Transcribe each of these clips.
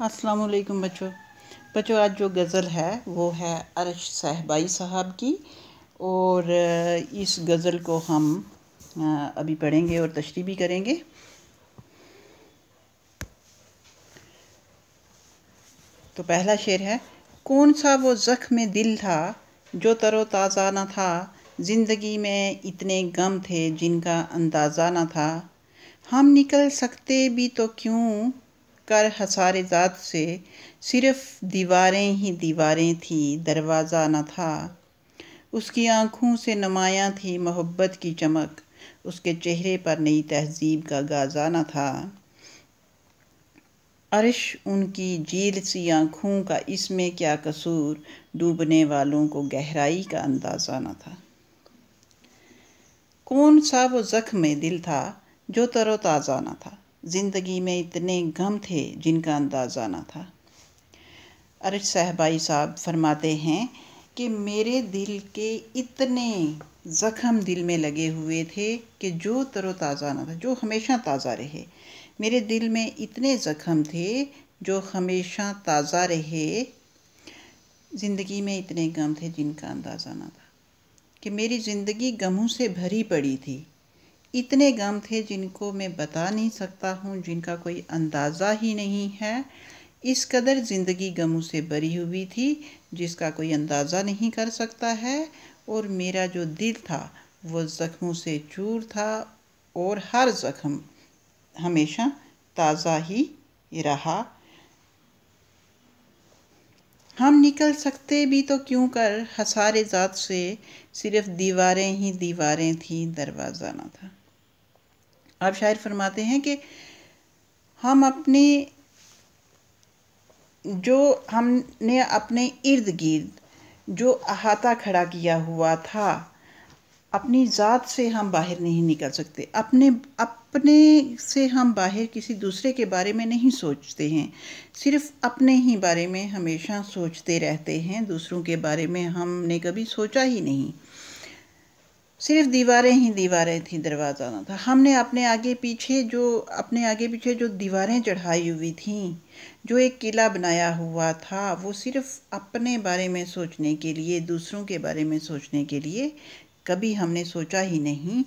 अस्सलाम बच्चों बच्चों आज जो गज़ल है वो है अरश साहबाई साहब की और इस गज़ल को हम अभी पढ़ेंगे और तशरी भी करेंगे तो पहला शेर है कौन सा वो ज़ख्म दिल था जो तरो ताज़ा ना था ज़िंदगी में इतने गम थे जिनका अंदाज़ा ना था हम निकल सकते भी तो क्यों कर जात से सिर्फ दीवारें ही दीवारें थीं दरवाज़ा न था उसकी आँखों से नमाया थी मोहब्बत की चमक उसके चेहरे पर नई तहजीब का गाजाना था अरश उनकी झील सी आँखों का इसमें क्या कसूर डूबने वालों को गहराई का अंदाज़ा न था कौन सा वो ज़ख्म दिल था जो तरोताज़ा न था ज़िंदगी में इतने गम थे जिनका अंदाज़ा ना था अरज साहबाई साहब फरमाते हैं कि मेरे दिल के इतने ज़ख़म दिल में लगे हुए थे कि जो तरोताज़ा ना था जो हमेशा ताज़ा रहे मेरे दिल में इतने ज़ख़म थे जो हमेशा ताज़ा रहे ज़िंदगी में इतने गम थे जिनका अंदाज़ा ना था कि मेरी ज़िंदगी गमों से भरी पड़ी थी इतने गम थे जिनको मैं बता नहीं सकता हूँ जिनका कोई अंदाज़ा ही नहीं है इस कदर ज़िंदगी गमों से भरी हुई थी जिसका कोई अंदाज़ा नहीं कर सकता है और मेरा जो दिल था वो ज़ख्मों से चूर था और हर ज़ख्म हमेशा ताज़ा ही रहा हम निकल सकते भी तो क्यों कर हसारे ज़ात से सिर्फ दीवारें ही दीवारें थीं दरवाज़ा ना था आप शायर फरमाते हैं कि हम अपने जो हमने अपने इर्द गिर्द जो अहाता खड़ा किया हुआ था अपनी ज़ात से हम बाहर नहीं निकल सकते अपने अपने से हम बाहर किसी दूसरे के बारे में नहीं सोचते हैं सिर्फ अपने ही बारे में हमेशा सोचते रहते हैं दूसरों के बारे में हमने कभी सोचा ही नहीं सिर्फ दीवारें ही दीवारें थी दरवाज़ा ना था हमने अपने आगे पीछे जो अपने आगे पीछे जो दीवारें चढ़ाई हुई थीं जो एक किला बनाया हुआ था वो सिर्फ अपने बारे में सोचने के लिए दूसरों के बारे में सोचने के लिए कभी हमने सोचा ही नहीं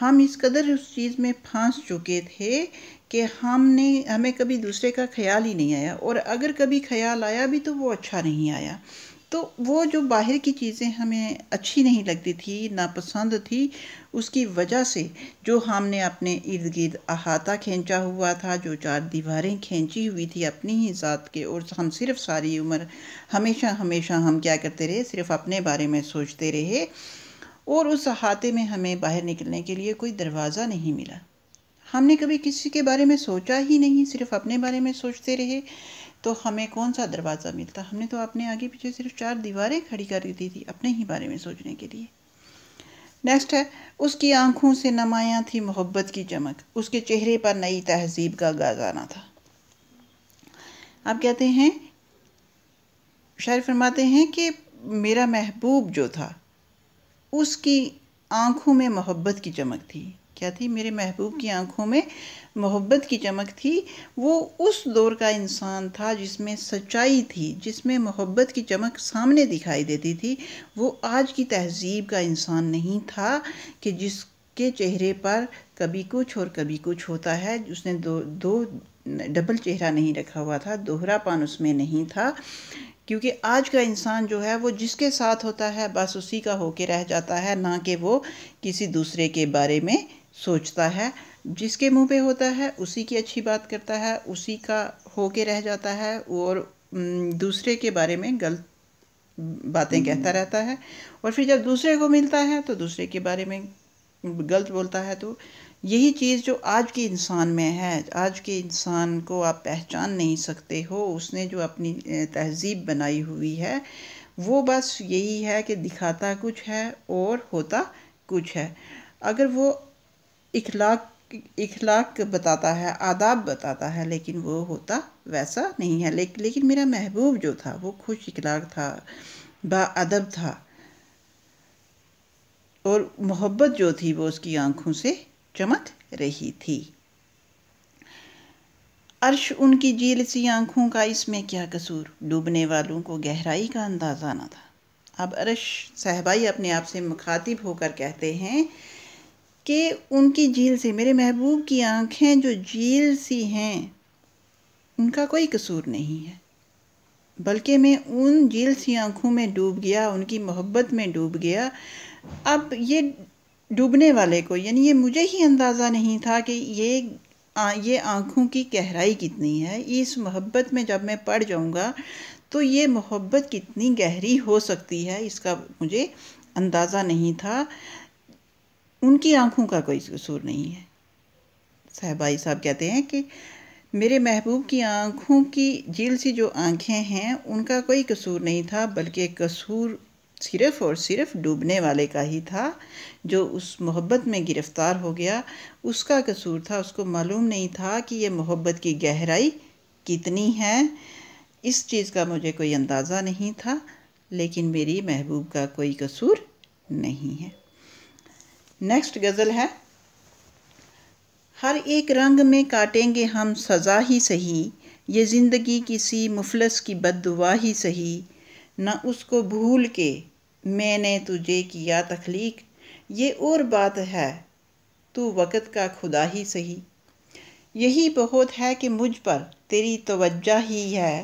हम इस कदर उस चीज़ में फांस चुके थे कि हमने हमें कभी दूसरे का ख्याल ही नहीं आया और अगर कभी ख्याल आया भी तो वो अच्छा नहीं आया तो वो जो बाहर की चीज़ें हमें अच्छी नहीं लगती थी नापसंद थी उसकी वजह से जो हमने अपने इर्द गिर्द अहाता खींचा हुआ था जो चार दीवारें खींची हुई थी अपनी ही ज़ात के और हम सिर्फ सारी उम्र हमेशा हमेशा हम क्या करते रहे सिर्फ अपने बारे में सोचते रहे और उस अहाते में हमें बाहर निकलने के लिए कोई दरवाज़ा नहीं मिला हमने कभी किसी के बारे में सोचा ही नहीं सिर्फ अपने बारे में सोचते रहे तो हमें कौन सा दरवाज़ा मिलता हमने तो अपने आगे पीछे सिर्फ चार दीवारें खड़ी कर दी थी अपने ही बारे में सोचने के लिए नेक्स्ट है उसकी आंखों से नमाया थी मोहब्बत की चमक उसके चेहरे पर नई तहजीब का गाजाना था आप कहते हैं शायर फरमाते हैं कि मेरा महबूब जो था उसकी आंखों में मोहब्बत की चमक थी क्या थी मेरे महबूब की आंखों में मोहब्बत की चमक थी वो उस दौर का इंसान था जिसमें सच्चाई थी जिसमें मोहब्बत की चमक सामने दिखाई देती थी वो आज की तहजीब का इंसान नहीं था कि जिसके चेहरे पर कभी कुछ और कभी कुछ होता है उसने दो दो डबल चेहरा नहीं रखा हुआ था पान उसमें नहीं था क्योंकि आज का इंसान जो है वो जिसके साथ होता है बस उसी का होके रह जाता है ना कि वो किसी दूसरे के बारे में सोचता है जिसके मुंह पे होता है उसी की अच्छी बात करता है उसी का होके रह जाता है और दूसरे के बारे में गलत बातें हम्म। कहता रहता है और फिर जब दूसरे को मिलता है तो दूसरे के बारे में गलत बोलता है तो यही चीज़ जो आज के इंसान में है आज के इंसान को आप पहचान नहीं सकते हो उसने जो अपनी तहजीब बनाई हुई है वो बस यही है कि दिखाता कुछ है और होता कुछ है अगर वो इखलाक इखलाक बताता है आदाब बताता है लेकिन वो होता वैसा नहीं है ले, लेकिन मेरा महबूब जो था वो खुश इखलाक था बदब था और मोहब्बत जो थी वो उसकी आंखों से चमक रही थी अर्श उनकी झील सी आंखों का इसमें क्या कसूर डूबने वालों को गहराई का अंदाज़ा ना था अब अर्श साहबाई अपने आप से मुखातिब होकर कहते हैं कि उनकी झील से मेरे महबूब की आंखें जो झील सी हैं उनका कोई कसूर नहीं है बल्कि मैं उन झील सी आंखों में डूब गया उनकी मोहब्बत में डूब गया अब ये डूबने वाले को यानी ये मुझे ही अंदाज़ा नहीं था कि ये आ, ये आँखों की गहराई कितनी है इस मोहब्बत में जब मैं पड़ जाऊँगा तो ये मोहब्बत कितनी गहरी हो सकती है इसका मुझे अंदाज़ा नहीं था उनकी आंखों का कोई कसूर नहीं है साहबाई साहब कहते हैं कि मेरे महबूब की आंखों की झील सी जो आंखें हैं उनका कोई कसूर नहीं था बल्कि कसूर सिर्फ और सिर्फ डूबने वाले का ही था जो उस मोहब्बत में गिरफ्तार हो गया उसका कसूर था उसको मालूम नहीं था कि यह मोहब्बत की गहराई कितनी है इस चीज़ का मुझे कोई अंदाज़ा नहीं था लेकिन मेरी महबूब का कोई कसूर नहीं है नेक्स्ट गज़ल है हर एक रंग में काटेंगे हम सज़ा ही सही ये ज़िंदगी किसी मुफलस की बददुआ ही सही न उसको भूल के मैंने तुझे किया तख्लीक ये और बात है तू वक़्त का खुदा ही सही यही बहुत है कि मुझ पर तेरी तवज्जा ही है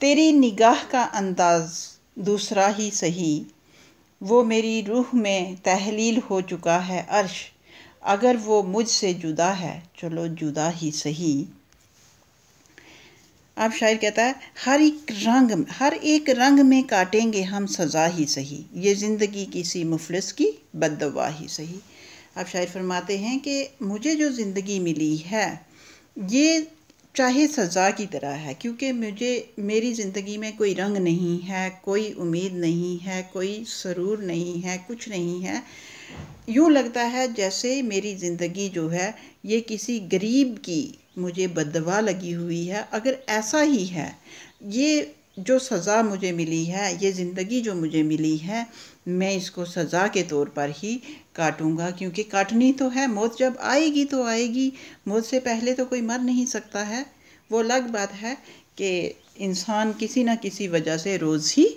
तेरी निगाह का अंदाज़ दूसरा ही सही वो मेरी रूह में तहलील हो चुका है अर्श अगर वो मुझसे जुदा है चलो जुदा ही सही अब शायर कहता है हर एक रंग हर एक रंग में काटेंगे हम सज़ा ही सही ये ज़िंदगी किसी मुफलिस की बदवा ही सही आप शायर फरमाते हैं कि मुझे जो ज़िंदगी मिली है ये चाहे सज़ा की तरह है क्योंकि मुझे मेरी ज़िंदगी में कोई रंग नहीं है कोई उम्मीद नहीं है कोई सरूर नहीं है कुछ नहीं है यूँ लगता है जैसे मेरी ज़िंदगी जो है ये किसी गरीब की मुझे बदवा लगी हुई है अगर ऐसा ही है ये जो सज़ा मुझे मिली है ये ज़िंदगी जो मुझे मिली है मैं इसको सज़ा के तौर पर ही काटूंगा क्योंकि काटनी तो है मौत जब आएगी तो आएगी मौत से पहले तो कोई मर नहीं सकता है वो अलग बात है कि इंसान किसी ना किसी वजह से रोज़ ही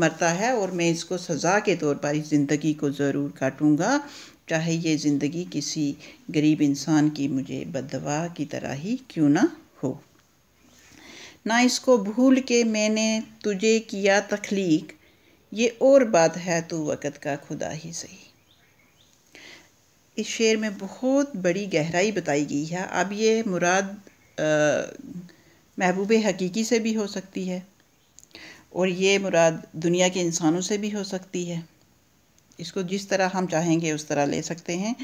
मरता है और मैं इसको सज़ा के तौर पर इस ज़िंदगी को ज़रूर काटूंगा चाहे ये ज़िंदगी किसी गरीब इंसान की मुझे बदवा की तरह ही क्यों ना ना इसको भूल के मैंने तुझे किया तख्लीक ये और बात है तो वक़्त का खुदा ही सही इस शेर में बहुत बड़ी गहराई बताई गई है अब ये मुराद महबूब हकीकी से भी हो सकती है और ये मुराद दुनिया के इंसानों से भी हो सकती है इसको जिस तरह हम चाहेंगे उस तरह ले सकते हैं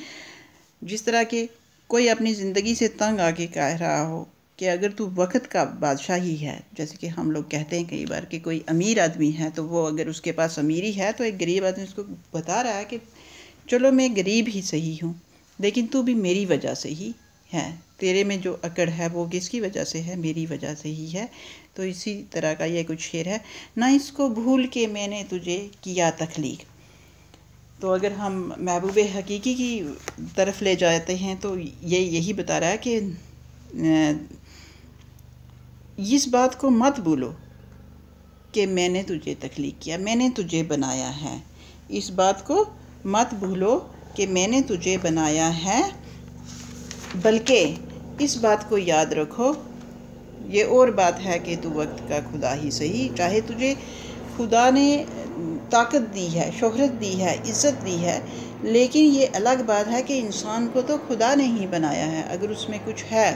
जिस तरह के कोई अपनी ज़िंदगी से तंग आके कह रहा हो कि अगर तू वक्त का बादशाह ही है जैसे कि हम लोग कहते हैं कई बार कि कोई अमीर आदमी है तो वो अगर उसके पास अमीरी है तो एक गरीब आदमी उसको बता रहा है कि चलो मैं गरीब ही सही हूँ लेकिन तू भी मेरी वजह से ही है तेरे में जो अकड़ है वो किसकी वजह से है मेरी वजह से ही है तो इसी तरह का यह कुछ शेर है ना इसको भूल के मैंने तुझे किया तख्लीक तो अगर हम महबूब हकीकी की तरफ ले जाते हैं तो ये यही बता रहा है कि इस बात को मत भूलो कि मैंने तुझे तख्लीक किया मैंने तुझे बनाया है इस बात को मत भूलो कि मैंने तुझे बनाया है बल्कि इस बात को याद रखो ये और बात है कि तू वक्त का खुदा ही सही चाहे तुझे खुदा ने ताकत दी है शोहरत दी है इज़्ज़त दी है लेकिन ये अलग बात है कि इंसान को तो खुदा ने ही बनाया है अगर उसमें कुछ है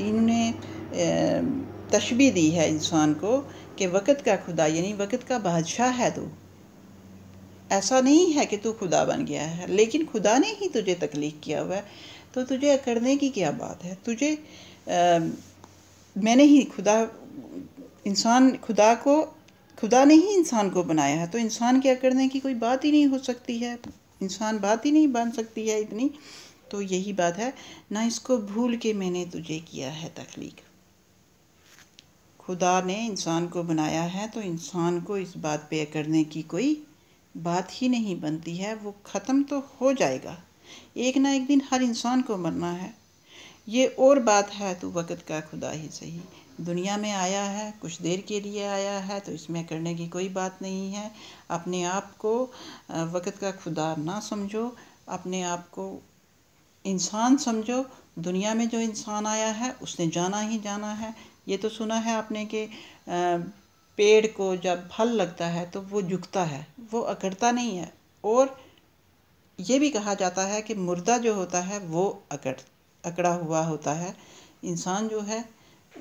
इन्होंने तशबी दी है इंसान को कि वक़्त का खुदा यानी वक़्त का बादशाह है तू ऐसा नहीं है कि तू खुदा बन गया है लेकिन खुदा ने ही तुझे तख्लीक किया हुआ है तो तुझे अकड़ने की क्या बात है तुझे आ, मैंने ही खुदा इंसान खुदा को खुदा ने ही इंसान को बनाया है तो इंसान के अकड़ने की कोई बात ही नहीं हो सकती है इंसान बात ही नहीं बन सकती है इतनी तो यही बात है ना इसको भूल के मैंने तुझे किया है तख्लीक खुदा ने इंसान को बनाया है तो इंसान को इस बात पे करने की कोई बात ही नहीं बनती है वो ख़त्म तो हो जाएगा एक ना एक दिन हर इंसान को मरना है ये और बात है तो वक़्त का खुदा ही सही दुनिया में आया है कुछ देर के लिए आया है तो इसमें करने की कोई बात नहीं है अपने आप को वक़्त का खुदा ना समझो अपने आप को इंसान समझो दुनिया में जो इंसान आया है उसने जाना ही जाना है ये तो सुना है आपने कि पेड़ को जब फल लगता है तो वो झुकता है वो अकड़ता नहीं है और ये भी कहा जाता है कि मुर्दा जो होता है वो अकड़ अकड़ा हुआ होता है इंसान जो है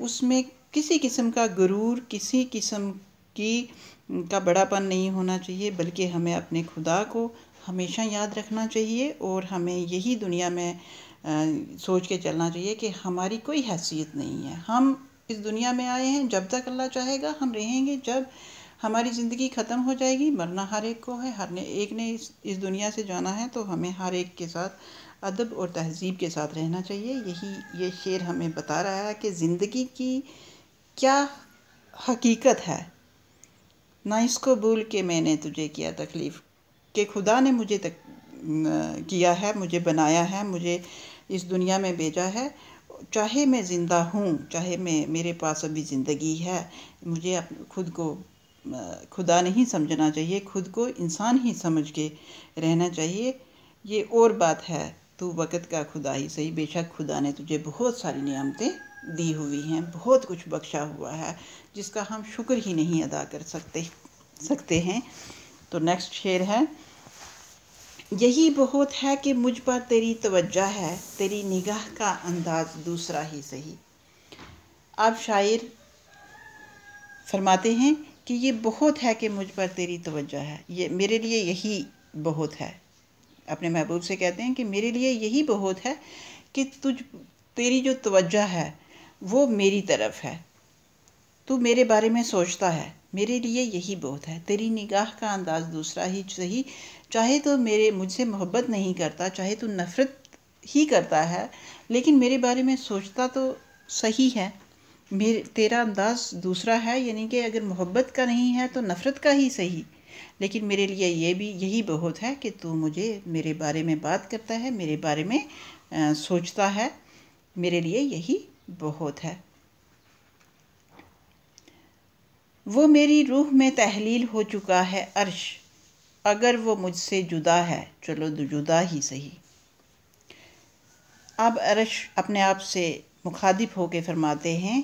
उसमें किसी किस्म का गुरूर किसी किस्म की का बड़ापन नहीं होना चाहिए बल्कि हमें अपने खुदा को हमेशा याद रखना चाहिए और हमें यही दुनिया में आ, सोच के चलना चाहिए कि हमारी कोई हैसियत नहीं है हम इस दुनिया में आए हैं जब तक अल्लाह चाहेगा हम रहेंगे जब हमारी ज़िंदगी ख़त्म हो जाएगी मरना हर एक को है हर ने एक ने इस इस दुनिया से जाना है तो हमें हर एक के साथ अदब और तहजीब के साथ रहना चाहिए यही ये शेर हमें बता रहा है कि ज़िंदगी की क्या हकीकत है ना इसको भूल के मैंने तुझे किया तकलीफ़ कि खुदा ने मुझे तक किया है मुझे बनाया है मुझे इस दुनिया में भेजा है चाहे मैं ज़िंदा हूँ चाहे मैं मेरे पास अभी ज़िंदगी है मुझे खुद को खुदा नहीं समझना चाहिए खुद को इंसान ही समझ के रहना चाहिए ये और बात है तू वक़्त का खुदा ही सही बेशक खुदा ने तुझे बहुत सारी नियामतें दी हुई हैं बहुत कुछ बख्शा हुआ है जिसका हम शुक्र ही नहीं अदा कर सकते सकते हैं तो नेक्स्ट शेर है यही बहुत है कि मुझ पर तेरी तवज्जा है तेरी निगाह का अंदाज दूसरा ही सही अब शायर फरमाते हैं कि ये बहुत है कि मुझ पर तेरी तवज्जा है ये मेरे लिए यही बहुत है अपने महबूब से कहते हैं कि मेरे लिए यही बहुत है कि तुझ तेरी जो तवज्जा है वो मेरी तरफ है तू मेरे बारे में सोचता है मेरे लिए यही बहुत है तेरी निगाह का अंदाज दूसरा ही सही चाहे तो मेरे मुझसे मोहब्बत नहीं करता चाहे तो नफ़रत ही करता है लेकिन मेरे बारे में सोचता तो सही है मेरे तेरा अंदाज दूसरा है यानी कि अगर मोहब्बत का नहीं है तो नफ़रत का ही सही लेकिन मेरे लिए ये भी यही बहुत है कि तू मुझे मेरे बारे में बात करता है मेरे बारे में आ, सोचता है मेरे लिए यही बहुत है वो मेरी रूह में तहलील हो चुका है अर्श अगर वो मुझसे जुदा है चलो तो जुदा ही सही अब अरश अपने आप से मुखातिब होकर फरमाते हैं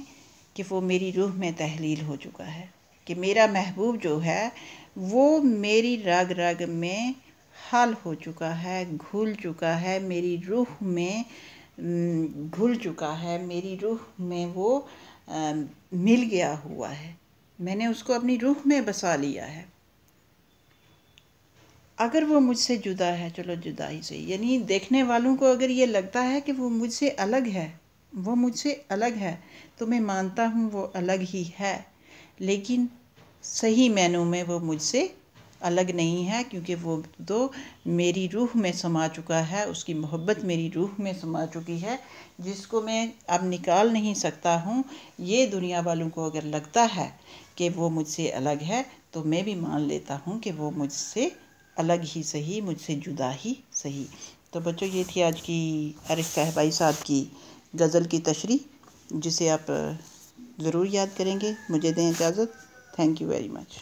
कि वो मेरी रूह में तहलील हो चुका है कि मेरा महबूब जो है वो मेरी राग राग में हल हो चुका है घुल चुका है मेरी रूह में घुल चुका है मेरी रूह में वो आ, मिल गया हुआ है मैंने उसको अपनी रूह में बसा लिया है अगर वो मुझसे जुदा है चलो जुदाई से यानी देखने वालों को अगर ये लगता है कि वो मुझसे अलग है वो मुझसे अलग है तो मैं मानता हूँ वो अलग ही है लेकिन सही मैनों में वो मुझसे अलग नहीं है क्योंकि वो तो मेरी रूह में समा चुका है उसकी मोहब्बत मेरी रूह में समा चुकी है जिसको मैं अब निकाल नहीं सकता हूँ ये दुनिया वालों को अगर लगता है कि वो मुझसे अलग है तो मैं भी मान लेता हूँ कि वो मुझसे अलग ही सही मुझसे जुदा ही सही तो बच्चों ये थी आज की अरिफ साहबाई साहब की गज़ल की तशरी जिसे आप ज़रूर याद करेंगे मुझे दें इजाज़त थैंक यू वेरी मच